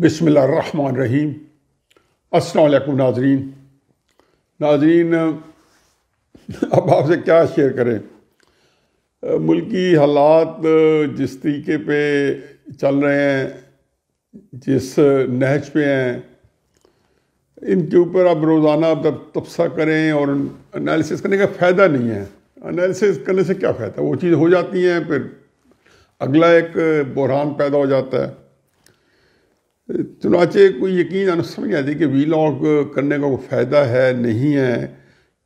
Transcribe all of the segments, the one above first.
बिसमीम असलकुम नाजरीन नाजरीन अब आपसे क्या शेयर करें मुल्की हालात जिस तरीके पे चल रहे हैं जिस नहज पे हैं इनके ऊपर अब रोज़ाना तब तबसा करें और एनालिसिस करने का फ़ायदा नहीं है एनालिसिस करने से क्या फ़ायदा वो चीज़ हो जाती हैं फिर अगला एक बहरान पैदा हो जाता है चुनाचे तो कोई यकीन आना समझ नहीं आती कि वी लॉग करने का कोई फ़ायदा है नहीं है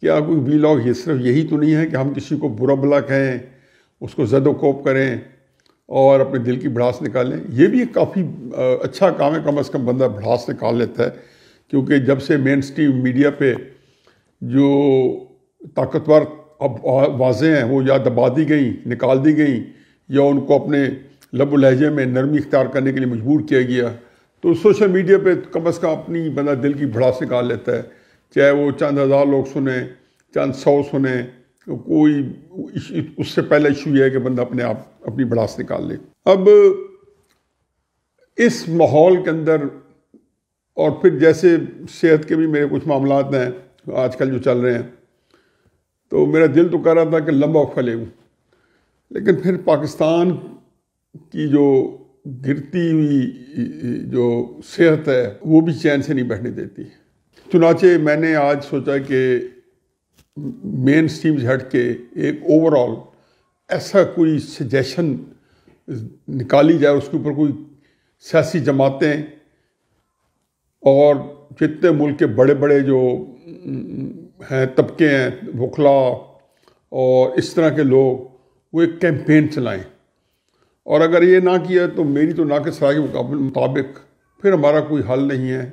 क्या कोई वी लॉग ये सिर्फ यही तो नहीं है कि हम किसी को बुरा भला कहें उसको जद करें और अपने दिल की भड़ास निकालें ये भी काफ़ी अच्छा काम है कम अज़ कम बंदा भड़ास निकाल लेता है क्योंकि जब से मेन स्ट्रीम मीडिया पे जो ताकतवर अब वाजें हैं वो या दबा दी गई निकाल दी गई या उनको अपने लब लहजे में नरमी इख्तियार करने के लिए मजबूर किया गया तो सोशल मीडिया पे कम अज़ कम अपनी बंदा दिल की भड़ास निकाल लेता है चाहे वो चंद हज़ार लोग सुने चंद सौ सुने तो कोई उससे पहला इशू यह है कि बंदा अपने आप अपनी भड़ास निकाल ले अब इस माहौल के अंदर और फिर जैसे सेहत के भी मेरे कुछ मामला हैं आजकल जो चल रहे हैं तो मेरा दिल तो कर रहा था कि लंबा वक्फा लेकिन फिर पाकिस्तान की जो गिरती हुई जो सेहत है वो भी चैन से नहीं बैठने देती चुनाचे मैंने आज सोचा कि मेन स्ट्रीम से हट के एक ओवरऑल ऐसा कोई सजेशन निकाली जाए उसके ऊपर कोई सियासी जमातें और जितने मुल्क के बड़े बड़े जो हैं तबके हैं बुखला और इस तरह के लोग वो एक कैंपेन चलाएं और अगर ये ना किया तो मेरी तो ना के सराय के मुताबिक फिर हमारा कोई हल नहीं है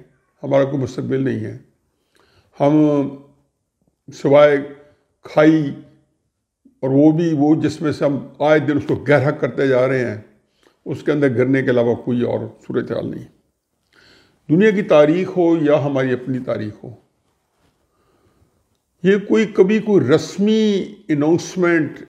हमारा कोई मुस्तबिल नहीं है हम सिवाय खाई और वो भी वो जिसमें से हम आए दिन उसको गहरा करते जा रहे हैं उसके अंदर गिरने के अलावा कोई और सूरत हाल नहीं दुनिया की तारीख हो या हमारी अपनी तारीख हो ये कोई कभी कोई रस्मी अनाउंसमेंट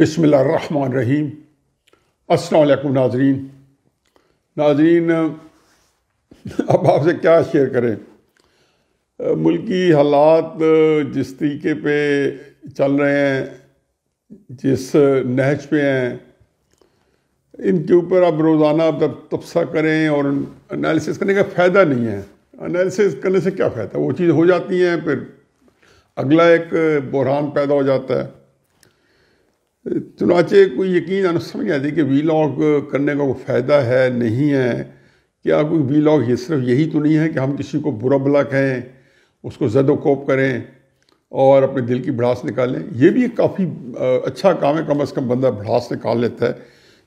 बिसमीम असलकुम नाजरीन नाजरीन अब आपसे क्या शेयर करें मुल्की हालात जिस तरीके पे चल रहे हैं जिस नहज पे हैं इनके ऊपर आप रोज़ाना अब तब तबसा करें और एनालिसिस करने का फ़ायदा नहीं है एनालिसिस करने से क्या फ़ायदा वो चीज़ हो जाती हैं फिर अगला एक बहरान पैदा हो जाता है चुनाचे तो कोई यकीन आना समझ आती कि वी लॉग करने का कोई फ़ायदा है नहीं है क्या कोई वी लॉग ये सिर्फ यही तो नहीं है कि हम किसी को बुरा भला कहें उसको जद कोप करें और अपने दिल की भड़ास निकालें ये भी एक काफ़ी अच्छा काम है कम अज़ कम बंदा भड़ास निकाल लेता है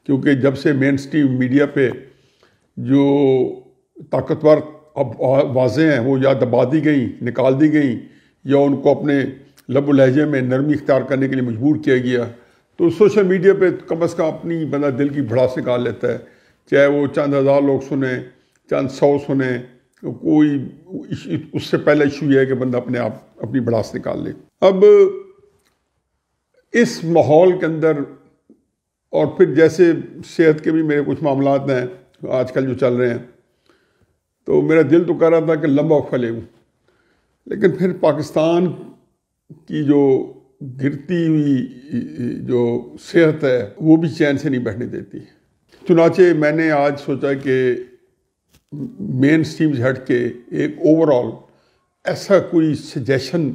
क्योंकि जब से मेन स्ट्रीम मीडिया पे जो ताकतवर अब वाजें हैं वो या दबा दी गई निकाल दी गई या उनको अपने लब लहजे में नरमी इख्तियार करने के लिए मजबूर किया गया तो सोशल मीडिया पे कम अज़ कम अपनी बंदा दिल की भड़ास निकाल लेता है चाहे वो चंद हज़ार लोग सुने चंद सौ सुने कोई उससे पहला इशू यह है कि बंदा अपने आप अपनी भड़ास निकाल ले अब इस माहौल के अंदर और फिर जैसे सेहत के भी मेरे कुछ मामला हैं आजकल जो चल रहे हैं तो मेरा दिल तो कर रहा था कि लंबा फले लेकिन फिर पाकिस्तान की जो गिरती हुई जो सेहत है वो भी चैन से नहीं बैठने देती चुनाचे मैंने आज सोचा कि मेन स्ट्रीम से हट के एक ओवरऑल ऐसा कोई सजेशन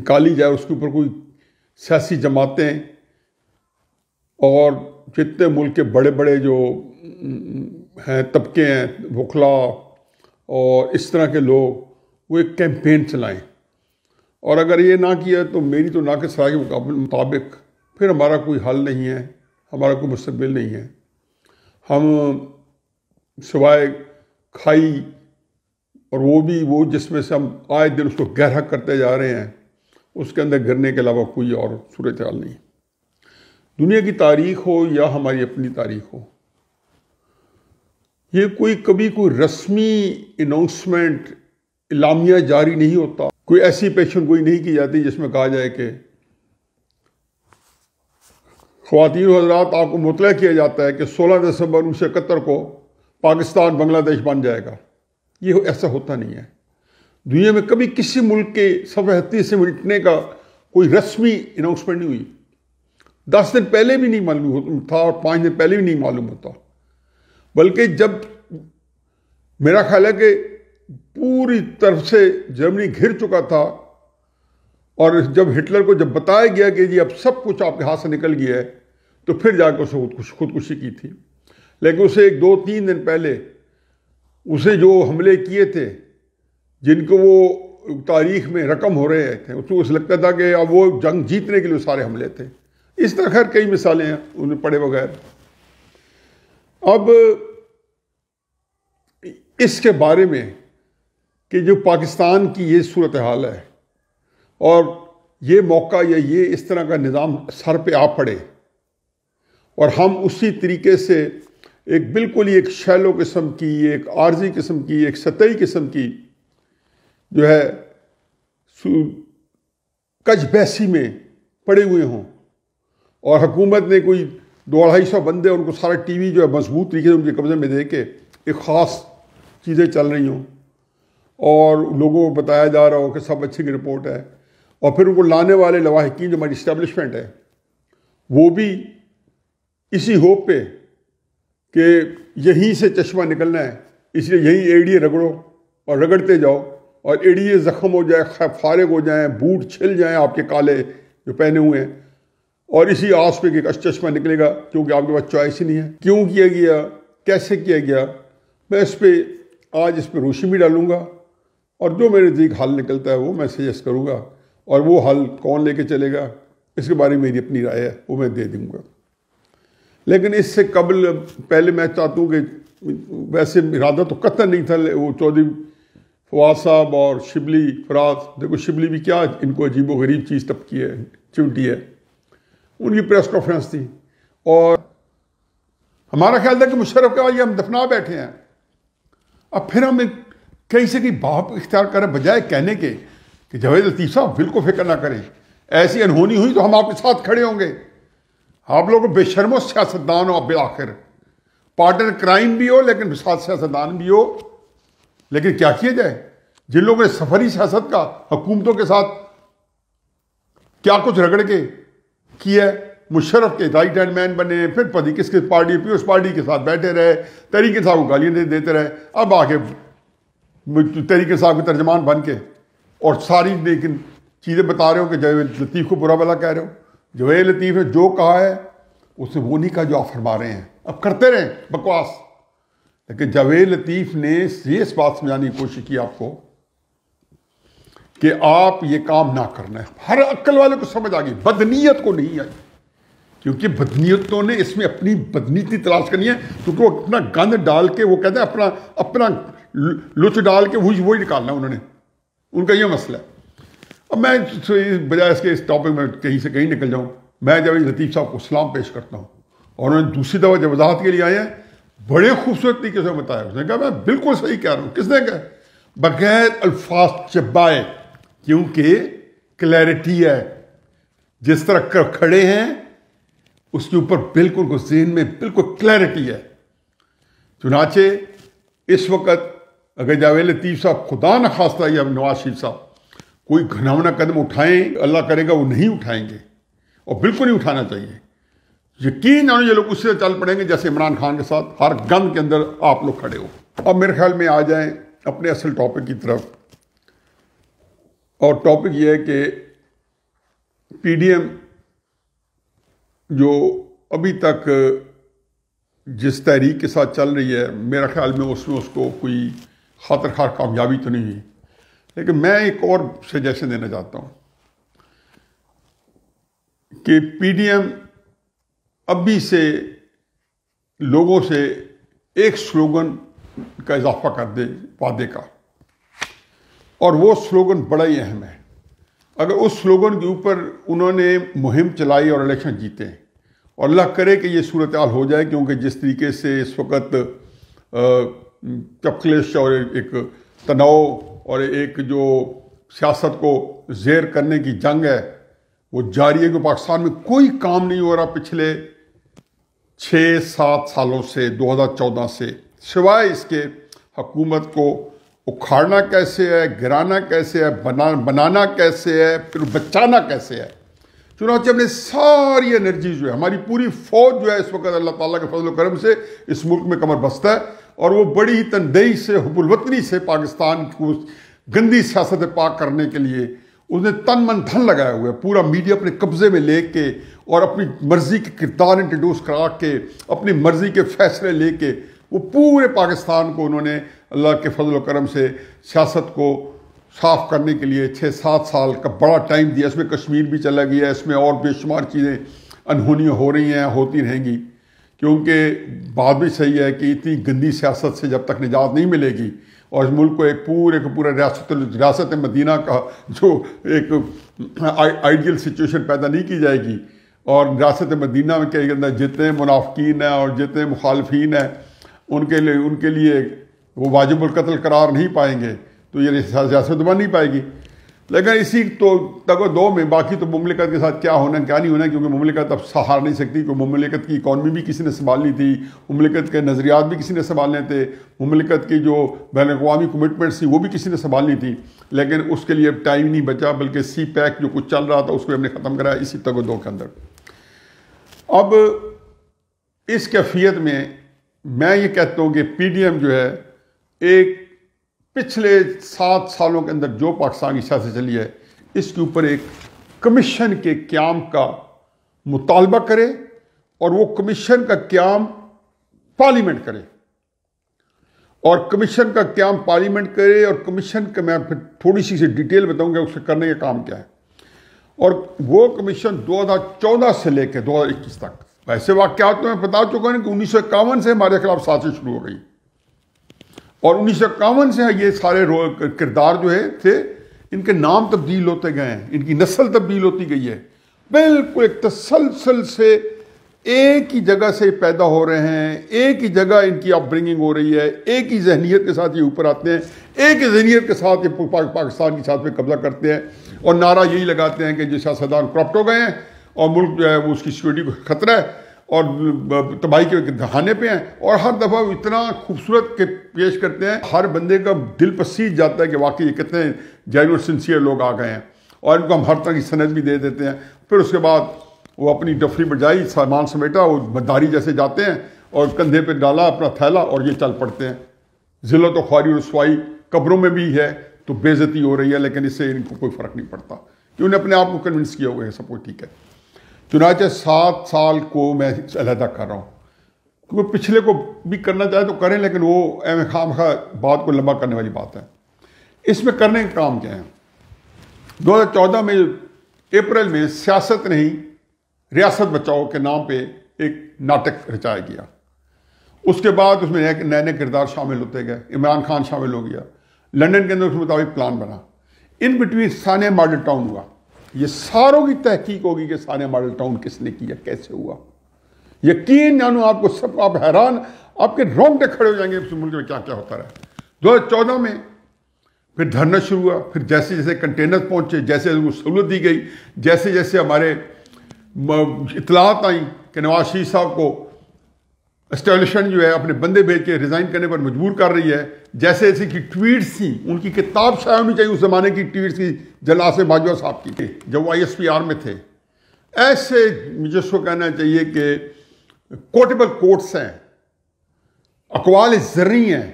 निकाली जाए उसके ऊपर कोई सियासी जमातें और जितने मुल्क के बड़े बड़े जो हैं तबके हैं बुखला और इस तरह के लोग वो एक कैंपेन चलाएं और अगर ये ना किया तो मेरी तो ना के राय के मुताबिक फिर हमारा कोई हल नहीं है हमारा कोई मुस्तबिल नहीं है हम सिवाय खाई और वो भी वो जिसमें से हम आए दिन उसको गहरा करते जा रहे हैं उसके अंदर गिरने के अलावा कोई और सूरत हाल नहीं दुनिया की तारीख हो या हमारी अपनी तारीख हो ये कोई कभी कोई रस्मी अनाउंसमेंट इलामिया जारी नहीं होता कोई ऐसी पेशन कोई नहीं की जाती जिसमें कहा जाए कि खुवान हजरात आपको मुतल किया जाता है कि 16 दिसंबर उन्नीस सौ इकहत्तर को पाकिस्तान बांग्लादेश बन जाएगा ये ऐसा होता नहीं है दुनिया में कभी किसी मुल्क के सफहती से मिटने का कोई रस्मी अनाउंसमेंट नहीं हुई दस दिन पहले भी नहीं मालूम था और पाँच दिन पहले भी नहीं मालूम होता बल्कि जब मेरा ख्याल है कि पूरी तरफ से जर्मनी घिर चुका था और जब हिटलर को जब बताया गया कि जी अब सब कुछ आपके हाथ से निकल गया है तो फिर जाकर उसने खुदकुशी की थी लेकिन उसे एक दो तीन दिन पहले उसे जो हमले किए थे जिनको वो तारीख में रकम हो रहे थे उसको उसे लगता था कि अब वो जंग जीतने के लिए सारे हमले थे इस तरह खैर कई मिसालें हैं उन्हें पढ़े बगैर अब इसके बारे में कि जो पाकिस्तान की ये सूरत हाल है और ये मौका या ये इस तरह का निज़ाम सर पे आ पड़े और हम उसी तरीके से एक बिल्कुल ही एक शैलो किस्म की एक आर्जी किस्म की एक सतही किस्म की जो है कच में पड़े हुए हों और हुकूमत ने कोई दो अढ़ाई सौ बंदे उनको सारा टीवी जो है मजबूत तरीके से उनके कब्जे में दे के एक ख़ास चीज़ें चल रही हों और लोगों को बताया जा रहा हो कि सब अच्छी रिपोर्ट है और फिर उनको लाने वाले लवाहकिन जो हमारी इस्टेब्लिशमेंट है वो भी इसी होप पे कि यहीं से चश्मा निकलना है इसलिए यहीं एड़िए रगड़ो और रगड़ते जाओ और एड़िए ज़ख़म हो जाए फारग हो जाए बूट छिल जाएँ आपके काले जो पहने हुए हैं और इसी आस पे कि चश्मा निकलेगा क्योंकि आपके पास चॉइस ही नहीं है क्यों किया गया कैसे किया गया मैं इस पर आज इस पर रोशनी भी डालूँगा और जो मेरे नज़दीक हल निकलता है वो मैं सजेस्ट करूँगा और वो हल कौन लेके चलेगा इसके बारे में मेरी अपनी राय है वो मैं दे दूँगा लेकिन इससे कबल पहले मैं चाहता हूँ कि वैसे इरादा तो कतर नहीं था वो चौधरी फवाद साहब और शिबली फराज देखो शिबली भी क्या इनको अजीब गरीब चीज़ तपकी है चिमटी है उनकी प्रेस कॉन्फ्रेंस थी और हमारा ख्याल था कि मुशरफ बाद ये हम दफना बैठे हैं अब फिर हम एक कहीं से कहीं बाप इख्तियार करें बजाय कहने के कि जवेद लतीफ़ साहब बिल्कुल फिक्र ना करें ऐसी अनहोनी हुई तो हम आपके साथ खड़े होंगे आप लोग बेशर्मो सियासतदान हो अब आखिर पार्टनर क्राइम भी हो लेकिन साथ सियासतदान भी हो लेकिन क्या किया जाए जिन लोगों ने सफरी सियासत का हुकूमतों के साथ क्या कुछ रगड़ के किया मुशरफ के राइट हैंड मैन बने फिर पति किस किस पार्टी पी उस पार्टी के साथ बैठे रहे तरीके साहब को गालियाँ देते रहे अब आके तरीके साहब के तर्जमान बन के और सारी लेकिन चीज़ें बता रहे हो कि जवेद लतीफ़ को बुरा भला कह रहे हो जवेद लतीफ़ ने जो कहा है उसने वो नहीं कहा जो आप फरमा रहे हैं अब करते रहें बकवास लेकिन जवेद लतीफ़ ने ये बात समझाने की कोशिश की आपको कि आप ये काम ना करना है हर अक्ल वाले को समझ आ गई बदनीयत को नहीं आई क्योंकि बदनीयतों ने इसमें अपनी बदनीति तलाश करनी है क्योंकि वो अपना गंद डाल के वो कहते हैं अपना अपना लुच डाल के वही वही निकालना उन्होंने उनका ये मसला है अब मैं इस बजाय इसके इस टॉपिक में कहीं से कहीं निकल जाऊं मैं जब लतीफ़ साहब को सलाम पेश करता हूं और उन्होंने दूसरी दफ़ा जब वजाहत के लिए आए हैं बड़े खूबसूरत तरीके से बताया उसने कहा मैं बिल्कुल सही कह रहा हूँ किसने कहा बगैर अल्फाज चबाए क्योंकि क्लैरिटी है जिस तरह कर खड़े हैं उसके ऊपर बिल्कुल को जहन में बिल्कुल क्लैरिटी है चुनाचे इस वक्त अगर जावे लतीफ़ साहब खुदा न खास्ता या नवाज शरीफ साहब कोई घनावना कदम उठाएं अल्लाह करेगा वो नहीं उठाएंगे और बिल्कुल नहीं उठाना चाहिए यकीन जानो ये लोग उससे चल पड़ेंगे जैसे इमरान खान के साथ हर गंद के अंदर आप लोग खड़े हो अब मेरे ख्याल में आ जाएं अपने असल टॉपिक की तरफ और टॉपिक ये है कि पी जो अभी तक जिस तहरीक के साथ चल रही है मेरा ख्याल में उसमें उसको कोई खातर खार कामयाबी तो नहीं हुई लेकिन मैं एक और सजेशन देना चाहता हूँ कि पीडीएम अभी से लोगों से एक स्लोगन का इजाफा कर दे वादे का और वो स्लोगन बड़ा ही अहम है अगर उस स्लोगन के ऊपर उन्होंने मुहिम चलाई और इलेक्शन जीते और अल्लाह करे कि ये सूरत हाल हो जाए क्योंकि जिस तरीके से इस वक्त चपक्लेश और एक तनाव और एक जो सियासत को जेर करने की जंग है वो जारी है कि पाकिस्तान में कोई काम नहीं हो रहा पिछले छः सात सालों से 2014 से सिवाय इसके हकूमत को उखाड़ना कैसे है गिराना कैसे है बना बनाना कैसे है फिर बचाना कैसे है चुनाच अपने सारी एनर्जी जो है हमारी पूरी फौज जो है इस वक्त अल्लाह ताला के फजल करम से इस मुल्क में कमर बसता है और वो बड़ी ही तनदेही से हुबुलवतनी से पाकिस्तान को गंदी सियासत पाक करने के लिए उसने तन मन धन लगाया हुआ है पूरा मीडिया अपने कब्जे में ले के और अपनी मर्जी के किरदार इंट्रोड्यूस करा के अपनी मर्जी के फैसले ले के वो पूरे पाकिस्तान को उन्होंने अल्लाह के फजल करम से सियासत को साफ करने के लिए छः सात साल का बड़ा टाइम दिया इसमें कश्मीर भी चला गया इसमें और बेशुमार चीज़ें अनहोनी हो रही हैं होती रहेंगी क्योंकि बात भी सही है कि इतनी गंदी सियासत से जब तक निजात नहीं मिलेगी और इस मुल्क को एक पूरे का पूरा रियासत रियासत मदीना का जो एक आइडियल सिचुएशन पैदा नहीं की जाएगी और रियासत मदीना में कहीं अंदर जितने मुनाफिन हैं और जितने मुखालफी हैं उनके लिए उनके लिए वो वाजिबुल कत्ल करार नहीं पाएंगे तो ये रियासत बन नहीं पाएगी लेकिन इसी तो तगो दो में बाकी तो ममलिकत के साथ क्या होना क्या नहीं होना क्योंकि ममलिकत अब सहार नहीं सकती क्योंकि ममलिकत की इकानमी भी किसी ने संभालनी थी ममलिकत के नज़रियात भी किसी ने संभालने थे ममलिकत की जो बैन अवी कमिटमेंट्स थी वो भी किसी ने संभालनी थी लेकिन उसके लिए अब टाइम नहीं बचा बल्कि सी पैक जो कुछ चल रहा था उसको हमने ख़त्म कराया इसी तगो दो के अंदर अब इस कैफियत में मैं ये कहता हूँ कि पी डी एम जो है एक पिछले सात सालों के अंदर जो पाकिस्तान की सियासत चली है इसके ऊपर एक कमीशन के क्याम का मुतालबा करे और वो कमीशन का क्याम पार्लियामेंट करे और कमीशन का क्याम पार्लियामेंट करे और कमीशन का मैं फिर थोड़ी सी से डिटेल बताऊंगा उसके करने का काम क्या है और वो कमीशन 2014 से लेकर 2021 तक वैसे वाक्यात तो मैं बता चुका हूँ कि उन्नीस से हमारे खिलाफ साजिश शुरू हो गई और उन्नीस सौ इक्यावन से ये सारे किरदार जो है थे इनके नाम तब्दील होते गए हैं इनकी नस्ल तब्दील होती गई है बिल्कुल एक तसलसल से एक ही जगह से पैदा हो रहे हैं एक ही जगह इनकी अपब्रिंगिंग हो रही है एक ही जहनीत के साथ ये ऊपर आते हैं एक ही जहनीत के साथ ये पाक, पाकिस्तान के साथ में कब्जा करते हैं और नारा यही लगाते हैं कि जो सियासतदान करप्ट हो गए हैं और मुल्क जो है वो उसकी सिक्योरिटी को खतरा है और तबाही के दहाने पे हैं और हर दफ़ा इतना खूबसूरत के पेश करते हैं हर बंदे का दिल पसीज जाता है कि वाकई कितने जैन सिंसियर लोग आ गए हैं और इनको हम हर तरह की सनत भी दे देते हैं फिर उसके बाद वो अपनी डफरी बजाई सामान समेटा वो बदारी जैसे जाते हैं और कंधे पर डाला अपना थैला और ये चल पड़ते हैं ज़िलों तो ख्वारी रसवाई कब्रों में भी है तो बेज़ती हो रही है लेकिन इससे इनको कोई फ़र्क नहीं पड़ता कि उन्हें अपने आप को कन्विंस किया हुआ है सब कुछ ठीक है चुनाचे सात साल को मैं अलहदा कर रहा हूँ क्योंकि पिछले को भी करना चाहे तो करें लेकिन वो एम खाम खा बात को लंबा करने वाली बात है इसमें करने के काम क्या है चौदह में अप्रैल में सियासत नहीं रियासत बचाओ के नाम पे एक नाटक रचाया गया उसके बाद उसमें नए नए किरदार शामिल होते गए इमरान खान शामिल हो गया लंदन के अंदर उसके मुताबिक प्लान बना इन बिटवीन सान्या मॉडल टाउन हुआ ये सारों की तहकीक होगी कि सारे मॉडल टाउन किसने किया कैसे हुआ यकीन जानो आपको सब आप हैरान आपके रोंगटे खड़े हो जाएंगे मुल्क में क्या क्या होता रहा दो हज़ार चौदह में फिर धरना शुरू हुआ फिर जैसे जैसे कंटेनर पहुंचे जैसे उनको सहूलत दी गई जैसे जैसे हमारे इतलात आई कि नवाज शरीफ साहब को इस्टेब्लिशमेंट जो है अपने बंदे भेज के रिज़ाइन करने पर मजबूर कर रही है जैसे जैसे कि ट्वीट्स थी उनकी किताब शायद होनी चाहिए उस ज़माने की ट्वीट्स थी जलास बाजवा साहब की थी जब वो आई आर में थे ऐसे मुझे उसको कहना चाहिए कि कोटेबल कोर्ट्स हैं अकवाल जर्री हैं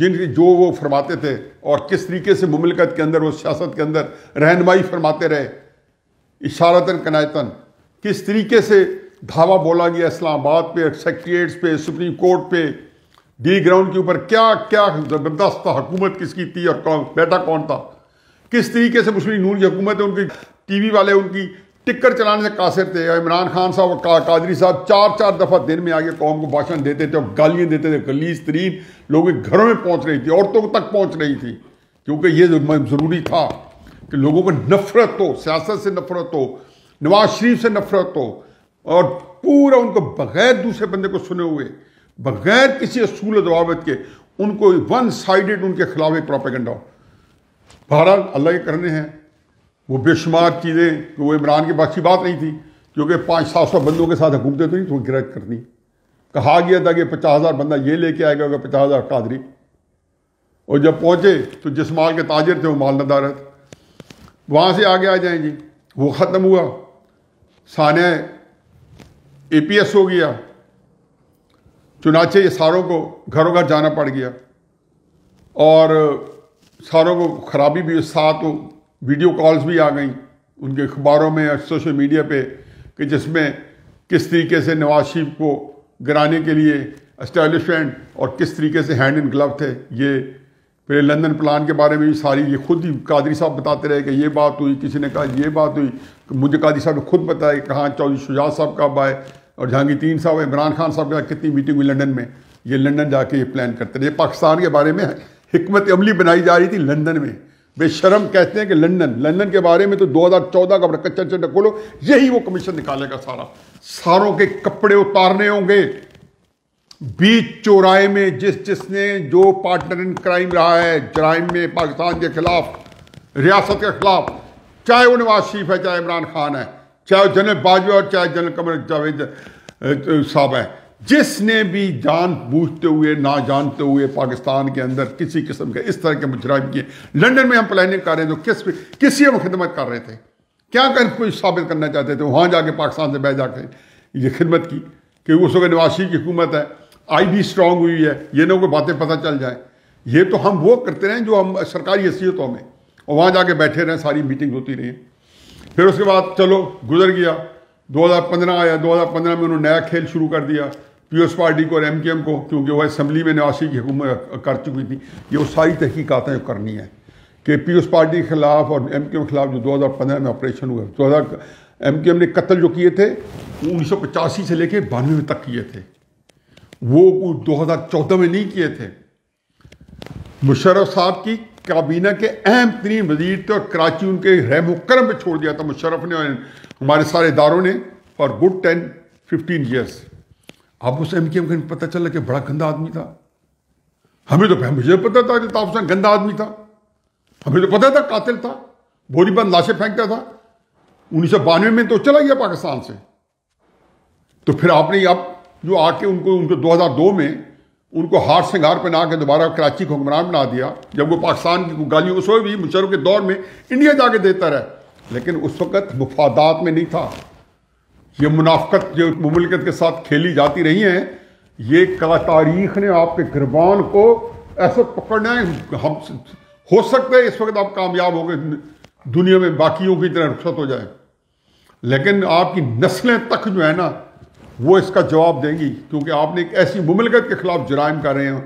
जिन जो वो फरमाते थे और किस तरीके से ममलकत के अंदर वो सियासत के अंदर रहनमाई फरमाते रहे इशारतान कनायतान किस तरीके से धावा बोला गया इस्लामाबाद पे सेक्रेट्स पे सुप्रीम कोर्ट पे डी ग्राउंड के ऊपर क्या क्या ज़बरदस्त हुकूमत किसकी थी और कौन बेटा कौन था किस तरीके से मुस्लिम नून की हुकूमत है उनकी टीवी वाले उनकी टिक्कर चलाने से कासिर थे इमरान खान साहब और का, कादरी साहब चार चार दफ़ा दिन में आगे कौम को भाषण देते थे और गालियाँ देते थे गलीज तरीन लोगों के घरों में पहुँच रही थी औरतों तक पहुँच रही थी क्योंकि ये ज़रूरी था कि लोगों को नफरत हो सियासत से नफरत हो नवाज शरीफ से नफरत हो और पूरा उनको बगैर दूसरे बंदे को सुने हुए बगैर किसी असूल दवावत के उनको वन साइडेड उनके खिलाफ एक प्रोपेगेंडा बहरहाल अल्लाह के करने हैं वो बेशुमार चीज़ें कि वो इमरान के पास की बात नहीं थी क्योंकि पाँच सात सौ बंदों के साथ हुकूमतें तो नहीं तो गिरफ्त करनी कहा गया था कि पचास हज़ार बंदा ये लेके आएगा होगा पचास हज़ार कादरी और जब पहुँचे तो जिस माल के ताजिर थे वो माल नदारत वहाँ से आगे आ जाए जी वो ख़त्म हुआ सान्या एपीएस हो गया चुनाचे ये सारों को घरों घर जाना पड़ गया और सारों को खराबी भी साथ वीडियो कॉल्स भी आ गई उनके अखबारों में और सोशल मीडिया पे कि जिसमें किस तरीके से नवाज शरीफ को गिराने के लिए इस्टेब्लिशमेंट और किस तरीके से हैंड इन ग्लव थे ये फिर लंदन प्लान के बारे में भी सारी ये खुद ही कादरी साहब बताते रहे कि ये बात हुई किसी ने कहा ये बात हुई मुझे कादरी साहब ने खुद बताया कि कहाँ चौधरी शुजात साहब कब आए और जहांगीर तीन साहब इमरान खान साहब के साथ कितनी मीटिंग हुई लंदन में ये लंदन जाके ये प्लान करते रहे पाकिस्तान के बारे में हमत अमली बनाई जा रही थी लंदन में बेशरम कहते हैं कि लंदन लंदन के बारे में तो 2014 का कच्चा चंडा खोलो यही वो कमीशन निकालेगा सारा सारों के कपड़े उतारने होंगे बीच चौराहे में जिस जिसने जो पार्टनर इन क्राइम रहा है जराइम में पाकिस्तान के खिलाफ रियासत के खिलाफ चाहे वो नवाज शरीफ है चाहे इमरान खान है चाहे जनरल बाजवा और चाहे जनरल कमर जावेद तो साहब है जिसने भी जान बूझते हुए ना जानते हुए पाकिस्तान के अंदर किसी किस्म के इस तरह के मुजराम किए लंदन में हम प्लानिंग कर रहे थे तो किस किसी हम खिदमत कर रहे थे क्या कर कुछ साबित करना चाहते थे वहाँ जाके पाकिस्तान से बह जाकर ये खिदमत की कि उस वक्त नवासी की हुकूमत है आई भी स्ट्रांग हुई है ये लोगों को बातें पता चल जाए ये तो हम वो करते रहें जो हम सरकारी हैसियतों में और वहाँ जाके बैठे रहें सारी मीटिंग होती रही फिर उसके बाद चलो गुजर गया 2015 आया 2015 में उन्होंने नया खेल शुरू कर दिया पीएस पार्टी को और एम को क्योंकि वह असम्बली में नवासी की हुकूमत कर चुकी थी ये वो सारी जो करनी है कि पीएस पार्टी के खिलाफ और एम के खिलाफ जो 2015 में ऑपरेशन हुए दो हज़ार एम के एम ने कत्ल जो किए थे उन्नीस से लेकर बानवे तक किए थे वो 2014 में नहीं किए थे मुशर्रफ साहब की काबीना के अहम तरीन वजीर थे और कराची उनके रह मुक्रम पर छोड़ दिया था मुशरफ ने और हमारे सारे इदारों ने for good ten fifteen years अब उस एम के एम पता चला कि बड़ा गंदा आदमी था हमें तो मुझे पता था कि ताब गंदा आदमी था हमें तो पता था कातिल था बोरी बंद लाशें फेंकता था उन्नीस सौ बानवे में तो चला गया पाकिस्तान से तो फिर आपने अब जो आके उनको उनको दो हजार दो में उनको हार सिंगार पहना के दोबारा कराची को हुक्मरान बना दिया जब वो पाकिस्तान की गाली उस भी मुशरफ के दौर में इंडिया जाके देता रहा लेकिन उस वक्त मुफादात में नहीं था ये मुनाफ्त जो ममलकत के साथ खेली जाती रही हैं ये कला तारीख ने आपके गिरबान को ऐसा पकड़ना है हम हो सकता है इस वक्त आप कामयाब हो गए दुनिया में बाकियों की तरह रुखसत हो जाए लेकिन आपकी नस्लें तक जो है ना वो इसका जवाब देंगी क्योंकि आपने एक ऐसी मुमलकत के खिलाफ जराइम कर रहे हैं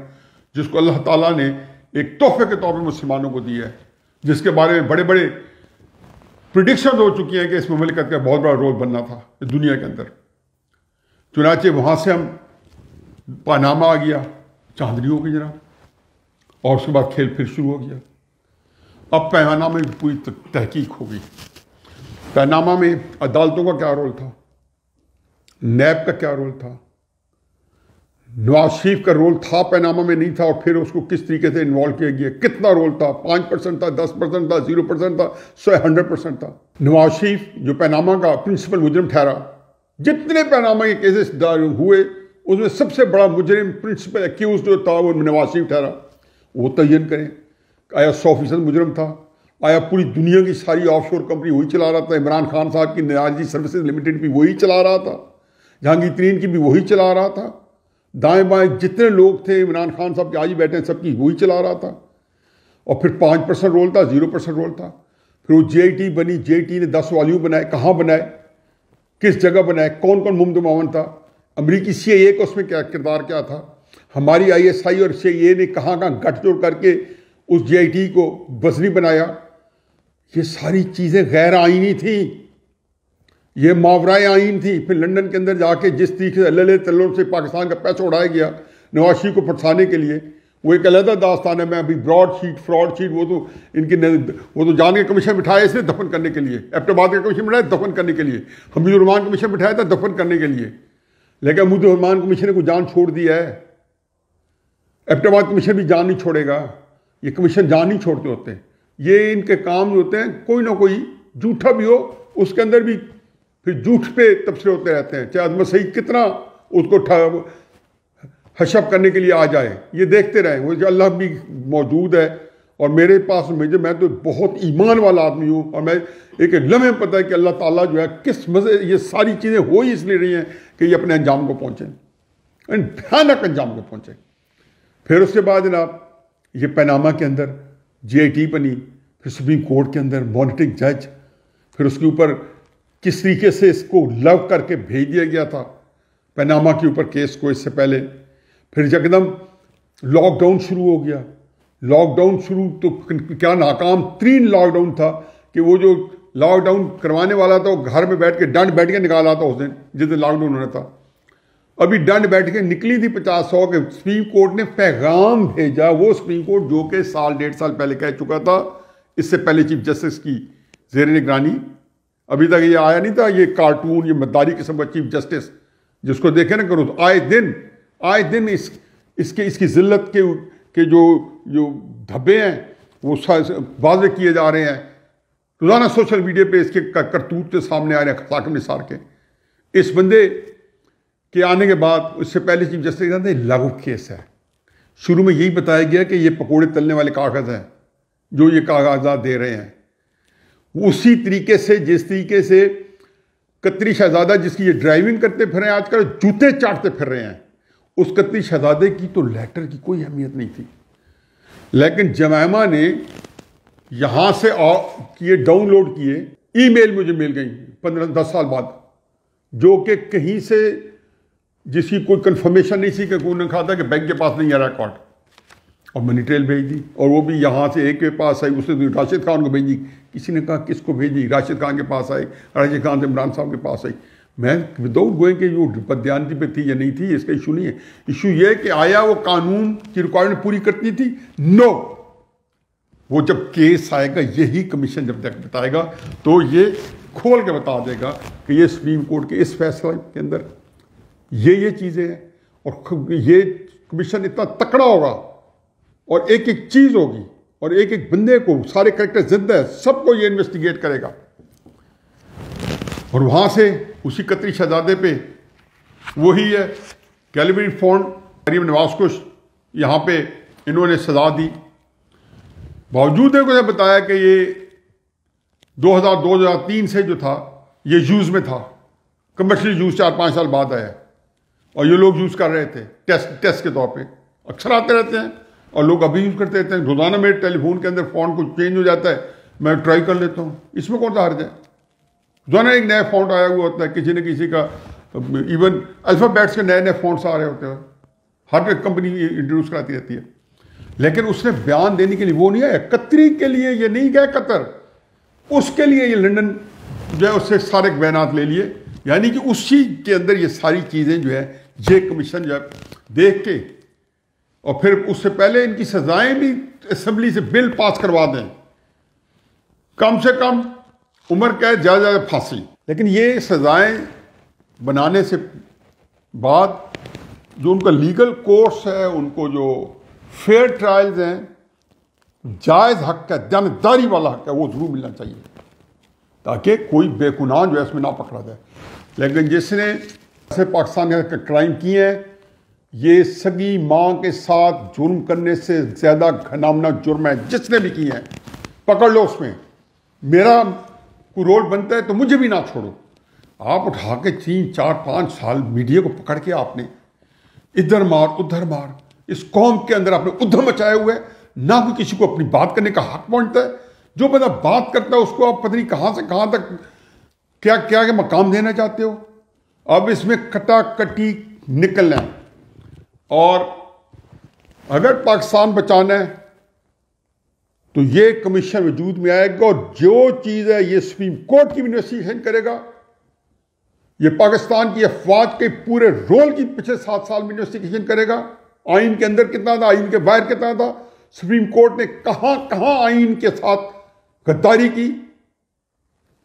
जिसको अल्लाह ताला ने एक तोहफे के तौर पर मुसलमानों को दिया है जिसके बारे में बड़े बड़े प्रडिक्शन हो चुकी हैं कि इस ममलकत का बहुत बड़ा रोल बनना था दुनिया के अंदर चुनाचे वहाँ से हम पानामा आ गया चांदनी हो गई जनाब और उसके बाद खेल फिर शुरू हो गया अब पैनामा में पूरी तहकीक हो गई पैनामा में अदालतों का क्या रोल था नैब का क्या रोल था नवाज शरीफ का रोल था पैनामा में नहीं था और फिर उसको किस तरीके से इन्वॉल्व किया गया कितना रोल था पाँच परसेंट था दस परसेंट था जीरो परसेंट था सो हंड्रेड परसेंट था नवाज शरीफ जो पैनामा का प्रिंसिपल मुजरिम ठहरा जितने पैनामा के केसेस हुए उसमें सबसे बड़ा मुजरिम प्रिंसिपल एक्यूज जो था वो नवाज शरीफ ठहरा वो तयन करें आया सौ फीसद मुजरम था आया पूरी दुनिया की सारी ऑफशोर कंपनी वही चला रहा था इमरान खान साहब की नाराजी सर्विसेज लिमिटेड भी वही चला रहा था जहांगीर तरीन की भी वही चला रहा था दाएं बाएं जितने लोग थे इमरान खान साहब के आज ही बैठे सबकी वही चला रहा था और फिर पाँच परसेंट रोल था जीरो परसेंट रोल था फिर वो जे बनी जे ने दस वाल्यू बनाए कहाँ बनाए किस जगह बनाए कौन कौन मुमदमावन था अमरीकी सी आई ए का उसमें क्या किरदार क्या था हमारी आई एस आई और सी ए ने कहाँ कहाँ गठजोड़ करके उस जे को बजरी बनाया ये सारी चीज़ें गैर आईनी थी ये मावराए आइन थी फिर लंदन के अंदर जाके जिस तरीके से अल्ले तल्लों से पाकिस्तान का पैसा उड़ाया गया नवाशी को फटसाने के लिए वो एक अलहदा दास्तान है मैं अभी ब्रॉड शीट फ्रॉड शीट वो तो इनकी वो तो जान के कमीशन बिठाया इसने दफन करने के लिए एबटाबाद का कमीशन बिठाया दफन करने के लिए हमीदुररहमान कमीशन बिठाया था दफन करने के लिए लेकिन हमीदुररहमान कमीशन ने कोई जान छोड़ दिया है एबटाबाद कमीशन भी जान नहीं छोड़ेगा ये कमीशन जान नहीं छोड़ते होते ये इनके काम जो होते हैं कोई ना कोई झूठा भी हो उसके अंदर भी फिर झूठ पे तबसे होते रहते हैं चाहे अजमत सही कितना उसको हशब करने के लिए आ जाए ये देखते रहें वो जो अल्लाह भी मौजूद है और मेरे पास मुझे मैं तो बहुत ईमान वाला आदमी हूँ और मैं एक लम्हे लम्हे पता है कि अल्लाह ताला जो है किस मज़े ये सारी चीज़ें हो ही इसलिए रही हैं कि ये अपने अंजाम को पहुँचें एंड भयानक अंजाम को पहुँचें फिर उसके बाद जनाब ये पैनामा के अंदर जे बनी फिर सुप्रीम कोर्ट के अंदर मॉनिटरिंग जज फिर उसके ऊपर किस तरीके से इसको लव करके भेज दिया गया था पैनामा के ऊपर केस को इससे पहले फिर जगदम लॉकडाउन शुरू हो गया लॉकडाउन शुरू तो क्या नाकाम तीन लॉकडाउन था कि वो जो लॉकडाउन करवाने वाला था वो घर में बैठ के डंड बैठ के निकाला था उस दिन जिस दिन लॉकडाउन होना था अभी डंड बैठ के निकली थी पचास सौ के सुप्रीम कोर्ट ने पैगाम भेजा वो सुप्रीम कोर्ट जो कि साल डेढ़ साल पहले कह चुका था इससे पहले चीफ जस्टिस की जेर निगरानी अभी तक ये आया नहीं था ये कार्टून ये मद्दारी किस्म का चीफ जस्टिस जिसको देखे ना करो तो आए दिन आए दिन इस इसके इसकी जिल्लत के के जो जो धब्बे हैं वो वाजे किए जा रहे हैं रोज़ाना सोशल मीडिया पे इसके करतूत सामने आ रहे हैं खाक निसार के इस बंदे के आने के बाद उससे पहले चीफ जस्टिस कहते हैं लघु केस है शुरू में यही बताया गया कि ये पकोड़े तलने वाले कागज़ हैं जो ये कागजात दे रहे हैं उसी तरीके से जिस तरीके से कतरी शहजादा जिसकी ये ड्राइविंग करते फिर रहे हैं आजकल जूते चाटते फिर रहे हैं उस कतरी शहजादे की तो लेटर की कोई अहमियत नहीं थी लेकिन जमैमा ने यहाँ से किए डाउनलोड किए ईमेल मुझे मिल गई पंद्रह दस साल बाद जो कि कहीं से जिसकी कोई कंफर्मेशन नहीं थी कि कौन ने कहा था कि बैंक के पास नहीं आ रिकॉर्ड और मनी ट्रेल भेज दी और वो भी यहाँ से एक के पास आई उसने तो राशिद खान को दी किसी ने कहा किसको भेजी राशिद खान के पास आई राशिद खान से इमरान साहब के पास आई मैं विदाउट गोइंग के यू पदयांती पे थी या नहीं थी इसका इशू नहीं है इशू ये है कि आया वो कानून की रिक्वायरमेंट पूरी करती थी नो वो जब केस आएगा यही कमीशन जब तक बताएगा तो ये खोल के बता देगा कि ये सुप्रीम कोर्ट के इस फैसले के अंदर ये ये चीज़ें हैं और ये कमीशन इतना तकड़ा होगा और एक एक चीज़ होगी और एक एक बंदे को सारे करेक्टर जिंदा है सबको ये इन्वेस्टिगेट करेगा और वहां से उसी कतरी शहजादे पे वही है कैलविन फोन करीब नवाज कुश यहाँ पे इन्होंने सजा दी बावजूद है बताया कि ये 2002 2003 से जो था ये यूज़ में था कमर्शियल यूज़ चार पाँच साल बाद आया और ये लोग यूज़ कर रहे थे टेस्ट टेस्ट के तौर पे अक्सर आते रहते हैं और लोग अभी यूज़ करते रहते हैं रोजाना मेरे टेलीफोन के अंदर फोन कुछ चेंज हो जाता है मैं ट्राई कर लेता हूँ इसमें कौन सा हर्ज है रोजाना एक नया फ़ॉन्ट आया हुआ होता है किसी न किसी का इवन अल्फाबैट्स के नए नए फोन आ रहे होते हैं हर एक कंपनी इंट्रोड्यूस कराती रहती है लेकिन उसने बयान देने के लिए वो नहीं आया कतरी के लिए ये नहीं गया कतर उसके लिए ये लंदन जो है उससे सारे बयान ले लिए यानी कि उसी के अंदर ये सारी चीज़ें जो है ये कमीशन जो है देख के और फिर उससे पहले इनकी सजाएं भी असम्बली से बिल पास करवा दें कम से कम उम्र कैद ज़्यादा ज़्यादा फांसी लेकिन ये सजाएं बनाने से बाद जो उनका लीगल कोर्स है उनको जो फेयर ट्रायल्स हैं जायज़ हक है जानदारी वाला हक है वो ज़रूर मिलना चाहिए ताकि कोई बेगुनाह जो है इसमें ना पकड़ा जाए लेकिन जिसने ऐसे पाकिस्तान के क्राइम किए हैं ये सगी माँ के साथ जुर्म करने से ज़्यादा घनामना जुर्म है जिसने भी किया है पकड़ लो उसमें मेरा रोल बनता है तो मुझे भी ना छोड़ो आप उठा के तीन चार पाँच साल मीडिया को पकड़ के आपने इधर मार उधर मार इस कौम के अंदर आपने उधर मचाया हुआ है ना कोई किसी को अपनी बात करने का हक पहुंचता है जो बंदा बात करता है उसको आप पता नहीं कहाँ से कहाँ तक क्या क्या, क्या मकाम देना चाहते हो अब इसमें कटाकटी निकलना है और अगर पाकिस्तान बचाना है तो ये कमीशन वजूद में आएगा और जो चीज़ है ये सुप्रीम कोर्ट की इन्वेस्टिगेशन करेगा ये पाकिस्तान की अफवाज के पूरे रोल की पिछले सात साल में इन्वेस्टिगेशन करेगा आइन के अंदर कितना था आइन के बाहर कितना था सुप्रीम कोर्ट ने कहाँ कहाँ आइन के साथ गद्दारी की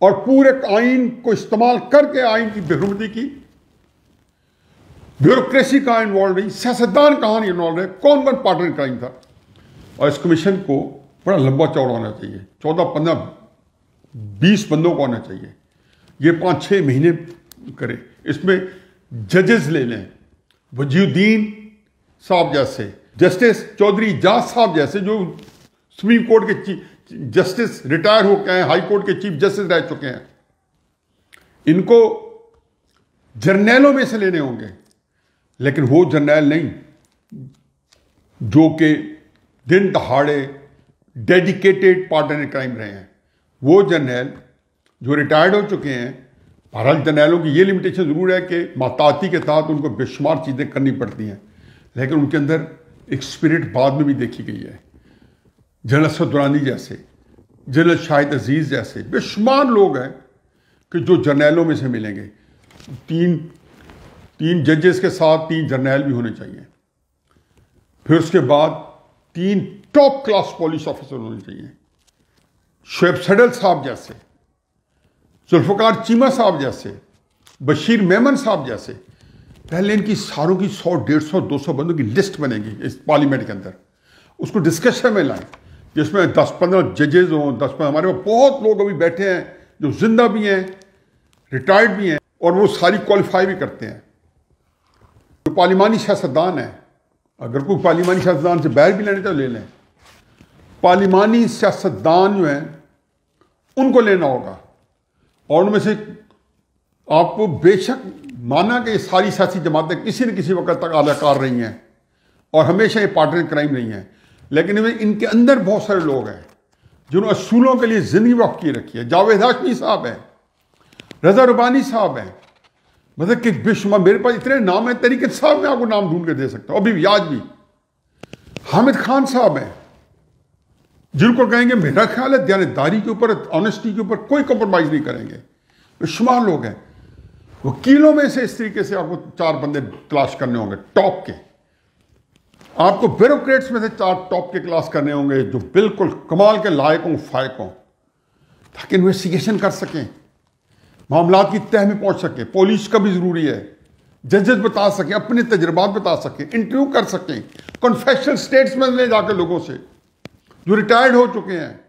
और पूरे आइन को इस्तेमाल करके आइन की बेहमती की ब्यूरोक्रेसी कहाँ इन्वॉल्व रही सियासतदान कहाँ इन्वॉल्व रहे कौन कौन पार्टनर क्राइम था और इस कमीशन को बड़ा लंबा चौड़ा होना चाहिए चौदह पंद्रह बीस बंदों को आना चाहिए ये पाँच छः महीने करें इसमें जजेस ले लें वजीउद्दीन साहब जैसे जस्टिस चौधरी जाज साहब जैसे जो सुप्रीम कोर्ट के चीफ जस्टिस रिटायर हो गए हैं हाई कोर्ट के चीफ जस्टिस रह चुके हैं इनको जर्नैलों में से लेने होंगे लेकिन वो जरनेल नहीं जो कि दिन दहाड़े डेडिकेटेड पार्टनर क्राइम रहे हैं वो जर्नैल जो रिटायर्ड हो चुके हैं बहरहाल जर्नैलों की ये लिमिटेशन ज़रूर है कि माताती के साथ उनको बेशुमार चीज़ें करनी पड़ती हैं लेकिन उनके अंदर एक स्पिरिट बाद में भी देखी गई है जनरल सदुरानी जैसे जनरल शाहिद अजीज़ जैसे बेशुमार लोग हैं कि जो जर्नैलों में से मिलेंगे तीन तीन जजेस के साथ तीन जर्नैल भी होने चाहिए फिर उसके बाद तीन टॉप क्लास पुलिस ऑफिसर होने चाहिए शुएब सडल साहब जैसे जुल्फकार चीमा साहब जैसे बशीर मेमन साहब जैसे पहले इनकी सारों की सौ डेढ़ सौ दो सौ बंदों की लिस्ट बनेगी इस पार्लियामेंट के अंदर उसको डिस्कशन में लाएं जिसमें दस पंद्रह जजेज हों दस पंद्रह हमारे पास बहुत लोग अभी बैठे हैं जो जिंदा भी हैं रिटायर्ड भी हैं और वो सारी क्वालिफाई भी करते हैं जो पार्लिमानी सियासतदान है अगर कोई पार्लिमानी सियासतदान से बैर भी लेने तो ले लें पार्लिमानी सियासतदान जो हैं उनको लेना होगा और उनमें से आपको बेशक माना कि ये सारी सियासी जमातें किसी न किसी वक्त तक अदाकार रही हैं और हमेशा ये पार्टनर क्राइम रही हैं लेकिन इनके अंदर बहुत सारे लोग हैं जिन्होंने असूलों के लिए ज़िंदगी वक्त की रखी है जावेद हाशमी साहब हैं रजा रुबानी साहब हैं मतलब कि विश्व में मेरे पास इतने नाम है तरीके साहब मैं आपको नाम ढूंढ के दे सकता हूं अभी याद भी हामिद खान साहब हैं जिनको कहेंगे मेरा ख्याल है दयानतदारी के ऊपर ऑनेस्टी के ऊपर कोई कॉम्प्रोमाइज नहीं करेंगे शुमार लोग हैं वकीलों में से इस तरीके से आपको चार बंदे तलाश करने होंगे टॉप के आपको ब्यूरोक्रेट्स में से चार टॉप के क्लास करने होंगे जो बिल्कुल कमाल के लायक हों फायक हों ताकि इन्वेस्टिगेशन कर सकें मामला की तह में पहुंच सके पॉलिश का भी ज़रूरी है जजेस बता सकें अपने तजुर्बा बता सकें इंटरव्यू कर सकें कन्फेशनल स्टेटमेंट ले जाकर लोगों से जो रिटायर्ड हो चुके हैं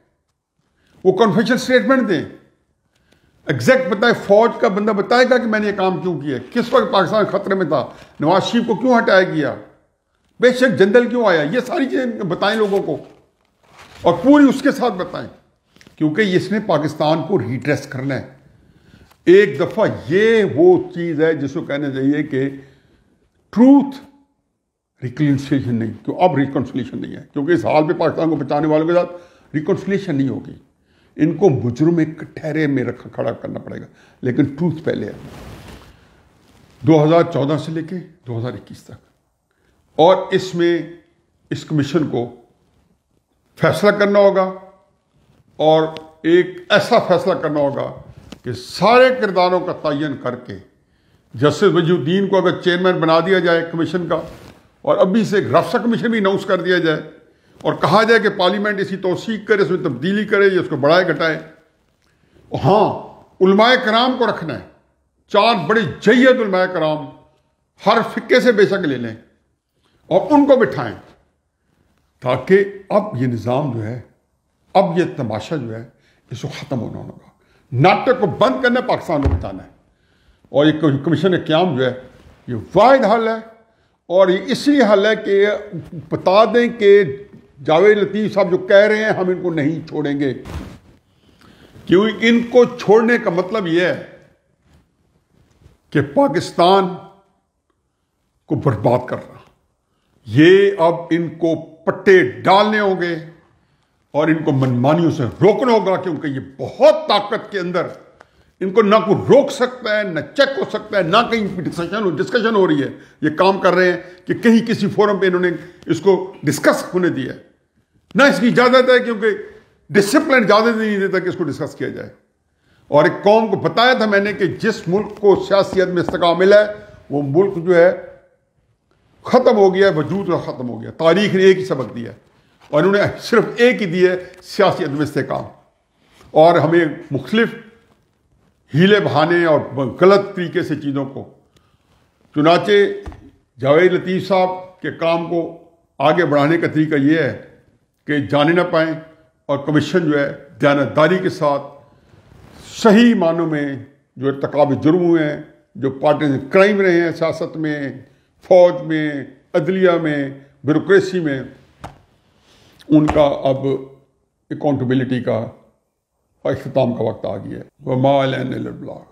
वो कन्फेशनल स्टेटमेंट दें एग्जैक्ट बताए फौज का बंदा बताएगा कि मैंने ये काम क्यों किया किस वक्त पाकिस्तान खतरे में था नवाज शरीफ को क्यों हटाया गया बेशक जनरल क्यों आया ये सारी चीज़ें बताएं लोगों को और पूरी उसके साथ बताएं क्योंकि इसने पाकिस्तान को रिड्रेस करना है एक दफा ये वो चीज है जिसको कहना चाहिए कि ट्रूथ रिकन्सिलेशन नहीं तो अब रिकन्सिलेशन नहीं है क्योंकि इस हाल में पाकिस्तान को बचाने वालों के साथ रिकन्सिलेशन नहीं होगी इनको मुजरुम एक ठहरे में रख खड़ा करना पड़ेगा लेकिन ट्रूथ पहले है 2014 से लेके 2021 तक और इसमें इस कमीशन को फैसला करना होगा और एक ऐसा फैसला करना होगा कि सारे किरदारों का तयन करके जस्टिस वजुद्दीन को अगर चेयरमैन बना दिया जाए कमीशन का और अभी से रफ्सा कमीशन भी अनाउंस कर दिया जाए और कहा जाए कि पार्लियामेंट इसी तोसीक करे इसमें तब्दीली करे या उसको बढ़ाए घटाए हाँ उलमाए कराम को रखना है चार बड़े जैद उलमाए कराम हर फिक्के से बेशक ले लें और उनको बिठाएं ताकि अब ये निज़ाम जो है अब ये तमाशा जो है इसको ख़त्म होना होगा नाटक को बंद करना पाकिस्तान को बताना है और ये कमीशन क्याम जो है ये वाद हल है और ये इसलिए हल है कि बता दें कि जावेद लतीफ़ साहब जो कह रहे हैं हम इनको नहीं छोड़ेंगे क्योंकि इनको छोड़ने का मतलब यह है कि पाकिस्तान को बर्बाद कर रहा ये अब इनको पट्टे डालने होंगे और इनको मनमानियों से रोकना होगा क्योंकि ये बहुत ताकत के अंदर इनको ना कोई रोक सकता है ना चेक हो सकता है ना कहीं डिस्कशन हो डिस्कशन हो रही है ये काम कर रहे हैं कि कहीं किसी फोरम पे इन्होंने इसको डिस्कस होने दिया ना इसकी इजाज़त है क्योंकि डिसिप्लिन इजाज़त नहीं देता कि इसको डिस्कस किया जाए और एक कौम को बताया था मैंने कि जिस मुल्क को सियासियत में मिला है वो मुल्क जो है ख़त्म हो गया वजूद और ख़त्म हो गया तारीख ने एक ही सबक दिया है और उन्होंने सिर्फ एक ही दी है सियासी अदम से काम और हमें मुख्तलिफ हीले बहाने और गलत तरीके से चीज़ों को चुनाचे जावेद लतीफ़ साहब के काम को आगे बढ़ाने का तरीका ये है कि जाने ना पाएँ और कमीशन जो है दयानतदारी के साथ सही मानों में जो तकाब जुर्म हुए हैं जो पार्टी क्राइम रहे हैं सियासत में फौज में अदलिया में ब्यूरोसी में उनका अब अकाउंटबिलिटी का अख्ताम का वक्त आ गया है माल एन ब्लॉक